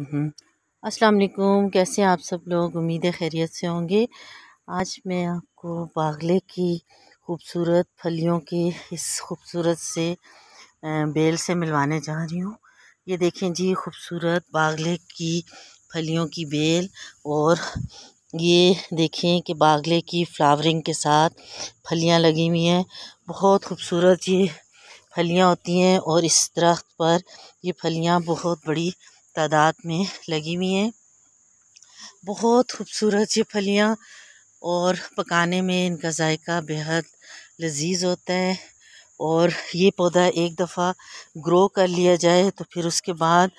हम्म। अस्सलाम वालेकुम कैसे आप सब लोग उम्मीद खैरियत से होंगे आज मैं आपको बागले की खूबसूरत फलियों के इस खूबसूरत से बेल से मिलवाने जा रही हूँ ये देखें जी खूबसूरत बागले की फलियों की बेल और ये देखें कि बागले की फ्लावरिंग के साथ फलियाँ लगी हुई हैं बहुत खूबसूरत ये फलियाँ होती हैं और इस दरख्त पर ये फलियाँ बहुत बड़ी तादाद में लगी हुई हैं बहुत खूबसूरत ये फलियाँ और पकाने में इनका जायका बेहद लजीज होता है और ये पौधा एक दफ़ा ग्रो कर लिया जाए तो फिर उसके बाद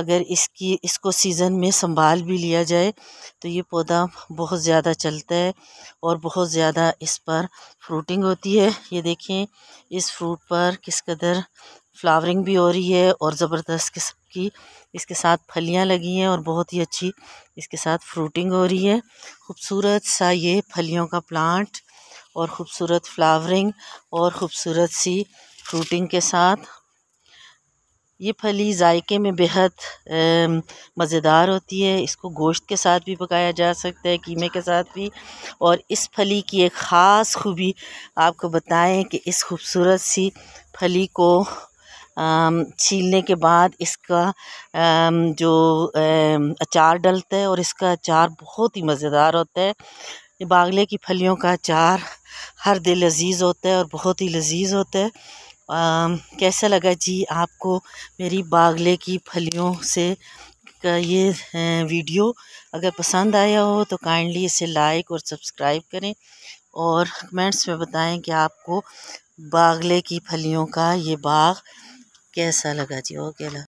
अगर इसकी इसको सीज़न में संभाल भी लिया जाए तो ये पौधा बहुत ज़्यादा चलता है और बहुत ज़्यादा इस पर फ्रूटिंग होती है ये देखें इस फ्रूट पर किस कदर फ्लावरिंग भी हो रही है और ज़बरदस्त किस्म की इसके साथ फलियां लगी हैं और बहुत ही अच्छी इसके साथ फ्रूटिंग हो रही है खूबसूरत सा ये फलियों का प्लांट और ख़ूबसूरत फ्लावरिंग और ख़ूबसूरत सी फ्रूटिंग के साथ ये फली जायके में बेहद मज़ेदार होती है इसको गोश्त के साथ भी पकाया जा सकता है कीमे के साथ भी और इस फली की एक ख़ास खूबी आपको बताएं कि इस खूबसूरत सी फली को छीलने के बाद इसका जो अचार डलता है और इसका अचार बहुत ही मज़ेदार होता है बागले की फलियों का अचार हर दिल लजीज़ होता है और बहुत ही लजीज़ होता है आ, कैसा लगा जी आपको मेरी बागले की फलियों से का ये वीडियो अगर पसंद आया हो तो काइंडली इसे लाइक और सब्सक्राइब करें और कमेंट्स में बताएं कि आपको बागले की फलियों का ये बाग कैसा लगा जी ओके ला